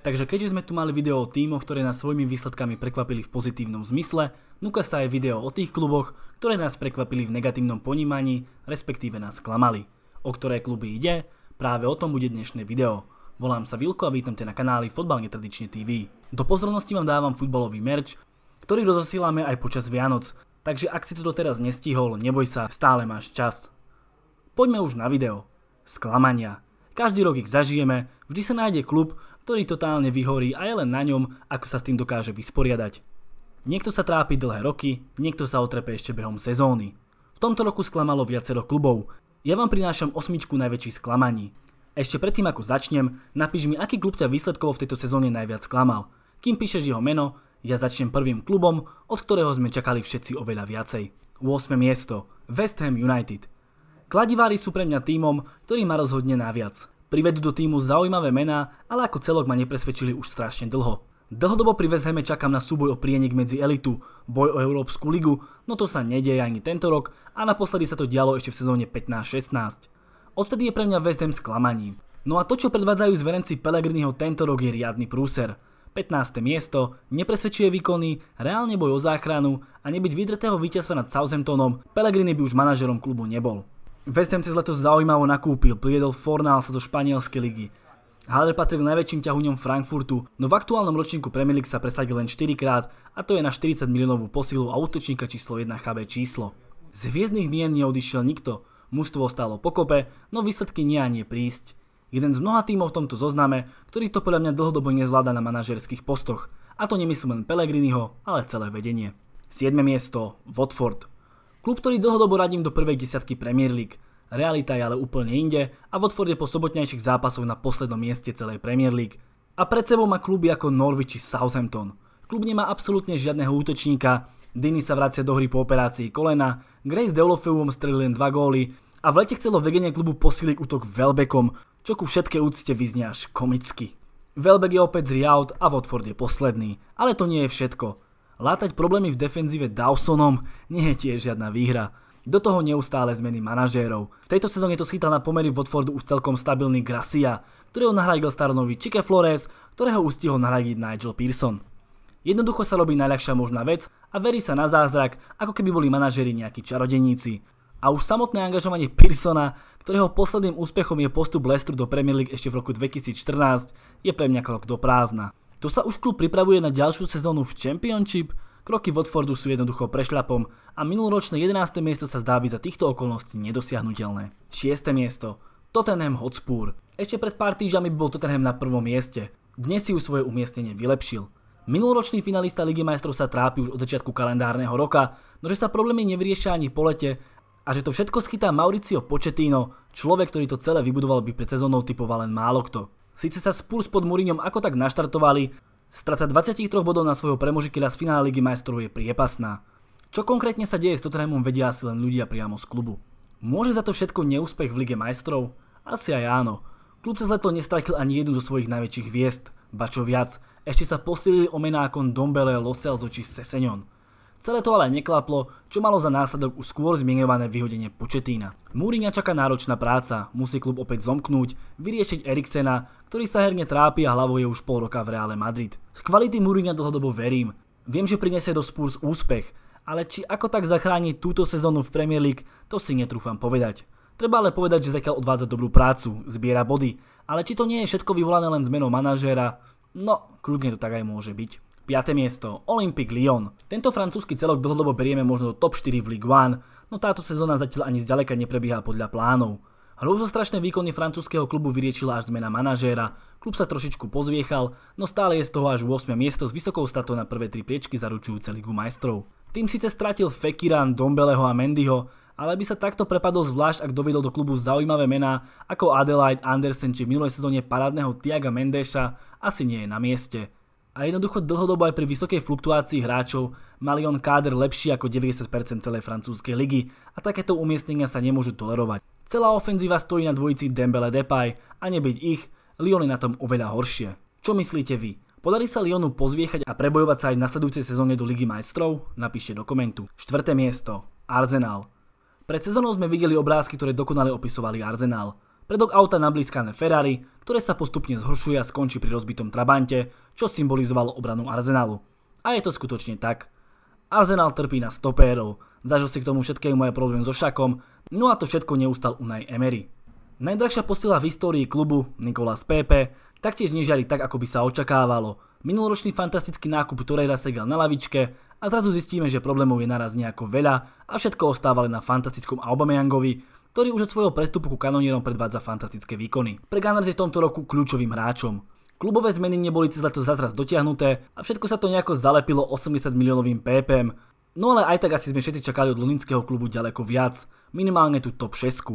Takže keďže sme tu mali video o týmoch, ktoré nás svojimi výsledkami prekvapili v pozitívnom zmysle, núka sa aj video o tých kluboch, ktoré nás prekvapili v negatívnom ponímaní, respektíve nás klamali. O ktoré kluby ide? Práve o tom bude dnešné video. Volám sa Vilko a vítam ťa na kanáli Fotbal netradične TV. Do pozornosti vám dávam futbalový merch, ktorý rozosíláme aj počas Vianoc. Takže ak si to doteraz nestihol, neboj sa, stále máš čas. Poďme už na video. Sklamania. Každý rok ich zažijeme, vždy sa nájde klub, ktorý totálne vyhorí a je len na ňom, ako sa s tým dokáže vysporiadať. Niekto sa trápi dlhé roky, niekto sa otrepe ešte behom sezóny. V tomto roku sklamalo viacero klubov. Ja vám prinášam osmičku najväčších sklamaní. Ešte predtým ako začnem, napíš mi, aký klub ťa výsledkovo v tejto sezóne najviac sklamal. Kým píšeš jeho meno, ja začnem prvým klubom, od ktorého sme čakali všetci oveľa viacej. 8. miesto. West Ham United. Kladivári sú pre mňa tímom, ktorý ma rozhodne naviac. Privedú do týmu zaujímavé mená, ale ako celok ma nepresvedčili už strašne dlho. Dlhodobo pri West čakám na súboj o prienik medzi elitu, boj o Európsku ligu, no to sa nedieje ani tento rok a naposledy sa to dialo ešte v sezóne 15-16. Odtedy je pre mňa West Ham sklamaním. No a to, čo predvádzajú zverenci Pelegriniho tento rok je riadny prúser. 15. miesto, nepresvedčuje výkony, reálne boj o záchranu a nebyť vydretého víťazstva nad Southamptonom, Pelegrini by už manažerom klubu nebol. West Ham cez leto zaujímavo nakúpil, priedol sa do španielskej ligy. Haller patril najväčším ťahuňom Frankfurtu, no v aktuálnom ročníku Premier League sa presadil len 4 krát a to je na 40 miliónovú posilu a útočníka číslo 1 HB číslo. Z hviezdnych mien neodišiel nikto, mužstvo stálo pokope, no výsledky nie a nie prísť. Jeden z mnoha tímov v tomto zozname, ktorý to podľa mňa dlhodobo nezvláda na manažerských postoch. A to nemyslím len Pellegriniho, ale celé vedenie. 7. miesto Watford. Klub, ktorý dlhodobo radím do prvej desiatky Premier League. Realita je ale úplne inde a Watford je po sobotnejších zápasoch na poslednom mieste celej Premier League. A pred sebou má kluby ako Norwich či Southampton. Klub nemá absolútne žiadneho útočníka, Dini sa vracia do hry po operácii kolena, Grace Deulofeuom strelil len dva góly a v lete chcelo vedenie klubu posíliť útok Velbekom, čo ku všetké úcte vyznie až komicky. Velbek je opäť z Riaut a Watford je posledný, ale to nie je všetko. Látať problémy v defenzíve Dawsonom nie je tiež žiadna výhra. Do toho neustále zmeny manažérov. V tejto sezóne to schytal na pomery Watfordu už celkom stabilný Gracia, ktorého nahradil staronový Chike Flores, ktorého ustihol nahradiť Nigel Pearson. Jednoducho sa robí najľahšia možná vec a verí sa na zázrak, ako keby boli manažeri nejakí čarodeníci. A už samotné angažovanie Pearsona, ktorého posledným úspechom je postup Lestru do Premier League ešte v roku 2014, je pre mňa krok do prázdna. Tu sa už klub pripravuje na ďalšiu sezónu v Championship, kroky Watfordu sú jednoducho prešľapom a minuloročné 11. miesto sa zdá byť za týchto okolností nedosiahnutelné. 6. miesto Tottenham Hotspur. Ešte pred pár týždňami bol Tottenham na prvom mieste. Dnes si už svoje umiestnenie vylepšil. Minuloročný finalista Ligy majstrov sa trápi už od začiatku kalendárneho roka, no že sa problémy nevyriešia ani po lete a že to všetko schytá Mauricio Pochettino, človek, ktorý to celé vybudoval by pred sezónou typoval len málo kto. Sice sa Spurs pod Mourinhom ako tak naštartovali, strata 23 bodov na svojho premožiteľa z finále Ligy majstrov je priepasná. Čo konkrétne sa deje s Tottenhamom vedia asi len ľudia priamo z klubu. Môže za to všetko neúspech v Lige majstrov? Asi aj áno. Klub z leto nestratil ani jednu zo svojich najväčších hviezd, ba čo viac, ešte sa posilili o mená ako Dombele, Loselzo či Sesenion. Celé to ale neklaplo, čo malo za následok už skôr zmienované vyhodenie Početína. Múriňa čaká náročná práca, musí klub opäť zomknúť, vyriešiť Eriksena, ktorý sa herne trápi a hlavou je už pol roka v Reále Madrid. Z kvality Múriňa dlhodobo verím. Viem, že prinesie do Spurs úspech, ale či ako tak zachrániť túto sezónu v Premier League, to si netrúfam povedať. Treba ale povedať, že Zekel odvádza dobrú prácu, zbiera body, ale či to nie je všetko vyvolané len zmenou manažéra, no kľudne to tak aj môže byť. 5. miesto Olympique Lyon. Tento francúzsky celok dlhodobo berieme možno do top 4 v Ligue 1, no táto sezóna zatiaľ ani zďaleka neprebieha podľa plánov. Hrôzostrašné výkony francúzského klubu vyriečila až zmena manažéra, klub sa trošičku pozviechal, no stále je z toho až 8. miesto s vysokou statou na prvé tri priečky zaručujúce Ligu majstrov. Tým síce stratil Fekiran, Dombeleho a Mendyho, ale by sa takto prepadol zvlášť, ak dovedol do klubu zaujímavé mená ako Adelaide, Andersen či v minulej sezóne parádneho Tiaga Mendeša, asi nie je na mieste. A jednoducho dlhodobo aj pri vysokej fluktuácii hráčov mali on káder lepší ako 90% celej francúzskej ligy a takéto umiestnenia sa nemôžu tolerovať. Celá ofenzíva stojí na dvojici Dembele Depay a nebyť ich, Lyon je na tom oveľa horšie. Čo myslíte vy? Podarí sa Lyonu pozviechať a prebojovať sa aj v nasledujúcej sezóne do Ligy majstrov? Napíšte do komentu. 4. miesto. Arsenal. Pred sezónou sme videli obrázky, ktoré dokonale opisovali Arsenal. Predok auta nablískané Ferrari, ktoré sa postupne zhoršuje a skončí pri rozbitom Trabante, čo symbolizovalo obranu Arsenalu. A je to skutočne tak. Arsenal trpí na stopérov, zažil si k tomu všetkému aj problém so Šakom, no a to všetko neustal Unai Emery. Najdrahšia postila v histórii klubu, Nikolás Pepe, taktiež nežiali tak, ako by sa očakávalo. Minuloročný fantastický nákup Torreira segal na lavičke a zrazu zistíme, že problémov je naraz nejako veľa a všetko ostávali na fantastickom Aubameyangovi, ktorý už od svojho prestupu ku kanonierom predvádza fantastické výkony. Pre Gunners je v tomto roku kľúčovým hráčom. Klubové zmeny neboli cez leto zazraz dotiahnuté a všetko sa to nejako zalepilo 80 miliónovým PPM. No ale aj tak asi sme všetci čakali od Lunického klubu ďaleko viac, minimálne tú top 6.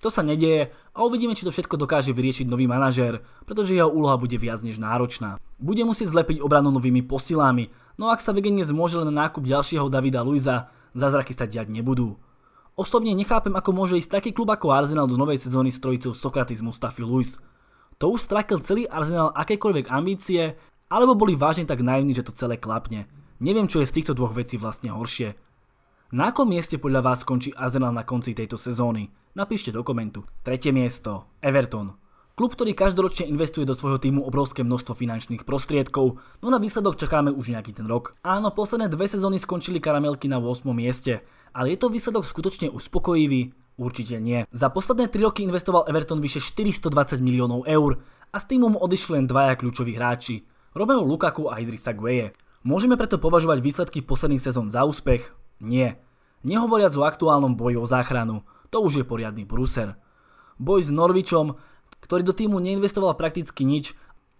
To sa nedieje a uvidíme, či to všetko dokáže vyriešiť nový manažér, pretože jeho úloha bude viac než náročná. Bude musieť zlepiť obranu novými posilami, no ak sa Vegen zmôže len nákup ďalšieho Davida Luisa, zázraky sa diať nebudú. Osobne nechápem, ako môže ísť taký klub ako Arsenal do novej sezóny s trojicou Sokratis Mustafi Luis. To už strakil celý Arsenal akékoľvek ambície, alebo boli vážne tak naivní, že to celé klapne. Neviem, čo je z týchto dvoch vecí vlastne horšie. Na akom mieste podľa vás skončí Arsenal na konci tejto sezóny? Napíšte do komentu. Tretie miesto. Everton. Klub, ktorý každoročne investuje do svojho týmu obrovské množstvo finančných prostriedkov, no na výsledok čakáme už nejaký ten rok. Áno, posledné dve sezóny skončili karamelky na 8. mieste, ale je to výsledok skutočne uspokojivý? Určite nie. Za posledné 3 roky investoval Everton vyše 420 miliónov eur a s týmom odišli len dvaja kľúčoví hráči, Romelu Lukaku a Idrisa Gueye. Môžeme preto považovať výsledky posledných sezón za úspech? Nie. Nehovoriac o aktuálnom boji o záchranu, to už je poriadny prúser. Boj s Norvičom ktorý do týmu neinvestoval prakticky nič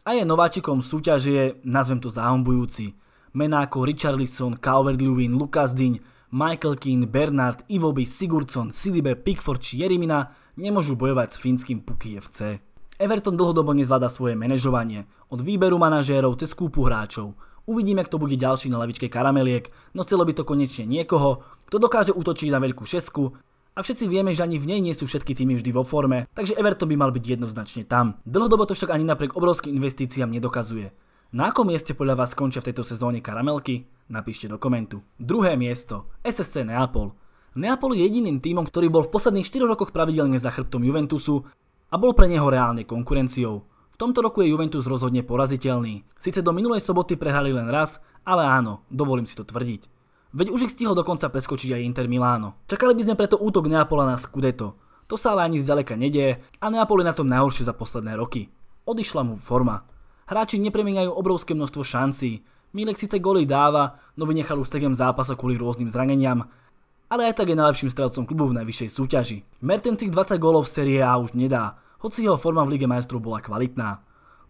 a je nováčikom súťažie nazvem to zahombujúci. Mená ako Lisson, Calvert-Lewin, Lukas Dyn, Michael Keane, Bernard, Ivoby, Sigurdsson, Silibe, Pickford či Jerimina nemôžu bojovať s fínskym Puky FC. Everton dlhodobo nezvláda svoje manažovanie, od výberu manažérov cez kúpu hráčov. Uvidíme, kto bude ďalší na lavičke karameliek, no chcelo by to konečne niekoho, kto dokáže útočiť na veľkú šesku a všetci vieme, že ani v nej nie sú všetky týmy vždy vo forme, takže Everton by mal byť jednoznačne tam. Dlhodobo to však ani napriek obrovským investíciám nedokazuje. Na akom mieste podľa vás skončia v tejto sezóne karamelky? Napíšte do komentu. Druhé miesto. SSC Neapol. Neapol je jediným týmom, ktorý bol v posledných 4 rokoch pravidelne za chrbtom Juventusu a bol pre neho reálne konkurenciou. V tomto roku je Juventus rozhodne poraziteľný. Sice do minulej soboty prehrali len raz, ale áno, dovolím si to tvrdiť. Veď už ich stihol dokonca preskočiť aj Inter Miláno. Čakali by sme preto útok Neapola na Scudetto. To sa ale ani zďaleka nedieje a Neapol je na tom najhoršie za posledné roky. Odišla mu forma. Hráči nepremieňajú obrovské množstvo šancí. Milek síce goly dáva, no vynechal už 7 zápasov kvôli rôznym zraneniam, ale aj tak je najlepším strelcom klubu v najvyššej súťaži. Mertens 20 gólov v serie A už nedá, hoci jeho forma v Lige majstrov bola kvalitná.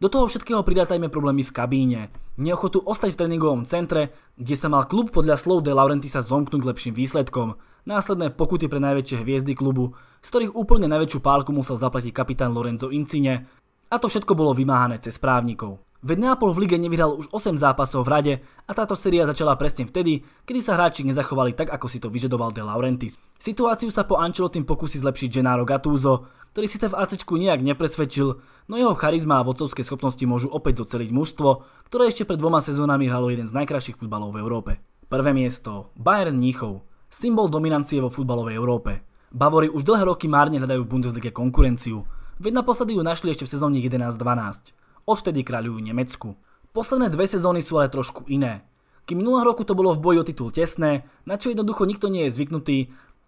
Do toho všetkého pridátajme problémy v kabíne, neochotu ostať v tréningovom centre, kde sa mal klub podľa slov De Laurentisa zomknúť lepším výsledkom, následné pokuty pre najväčšie hviezdy klubu, z ktorých úplne najväčšiu pálku musel zaplatiť kapitán Lorenzo Incine, a to všetko bolo vymáhané cez právnikov. Veď Neapol v lige nevyhral už 8 zápasov v rade a táto séria začala presne vtedy, kedy sa hráči nezachovali tak, ako si to vyžadoval De Laurentiis. Situáciu sa po tým pokusí zlepšiť Gennaro Gattuso, ktorý si sa v ACčku nejak nepresvedčil, no jeho charizma a vodcovské schopnosti môžu opäť doceliť mužstvo, ktoré ešte pred dvoma sezónami hralo jeden z najkrajších futbalov v Európe. Prvé miesto Bayern Níchov. symbol dominancie vo futbalovej Európe. Bavori už dlhé roky márne hľadajú v Bundeslige konkurenciu, veď naposledy ju našli ešte v sezóne 11-12 odtedy kráľujú Nemecku. Posledné dve sezóny sú ale trošku iné. Kým minulého roku to bolo v boji o titul tesné, na čo jednoducho nikto nie je zvyknutý,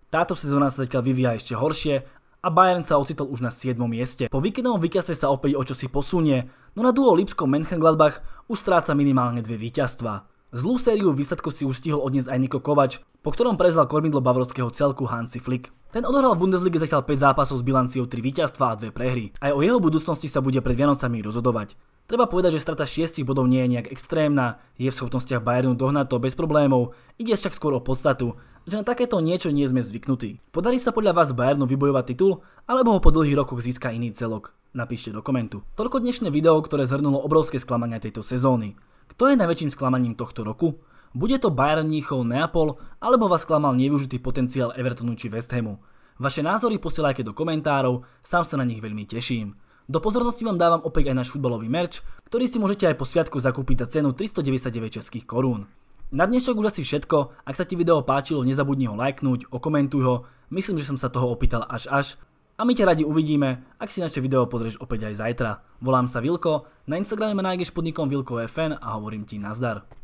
táto sezóna sa zatiaľ vyvíja ešte horšie a Bayern sa ocitol už na 7. mieste. Po víkendovom víťazstve sa opäť o čosi posunie, no na duo lipsko menchengladbach už stráca minimálne dve víťazstva. Zlú sériu výsledkov si už stihol odniesť aj Niko Kovač, po ktorom prezval kormidlo bavorského celku Hansi Flick. Ten odohral v Bundesliga zatiaľ 5 zápasov s bilanciou 3 víťazstva a 2 prehry. Aj o jeho budúcnosti sa bude pred Vianocami rozhodovať. Treba povedať, že strata 6 bodov nie je nejak extrémna, je v schopnostiach Bayernu dohnať to bez problémov, ide však skôr o podstatu, že na takéto niečo nie sme zvyknutí. Podarí sa podľa vás Bayernu vybojovať titul, alebo ho po dlhých rokoch získa iný celok? Napíšte do komentu. Toľko dnešné video, ktoré zhrnulo obrovské sklamania tejto sezóny. Kto je najväčším sklamaním tohto roku? Bude to Bayern Níchov Neapol, alebo vás sklamal nevyužitý potenciál Evertonu či West Hamu? Vaše názory posielajte do komentárov, sám sa na nich veľmi teším. Do pozornosti vám dávam opäť aj náš futbalový merč, ktorý si môžete aj po sviatku zakúpiť za cenu 399 českých korún. Na dnešok už asi všetko, ak sa ti video páčilo, nezabudni ho lajknúť, okomentuj ho, myslím, že som sa toho opýtal až až a my ťa radi uvidíme, ak si naše video pozrieš opäť aj zajtra. Volám sa Vilko, na Instagrame nájdeš podnikom nikom Vilko.fn a hovorím ti nazdar.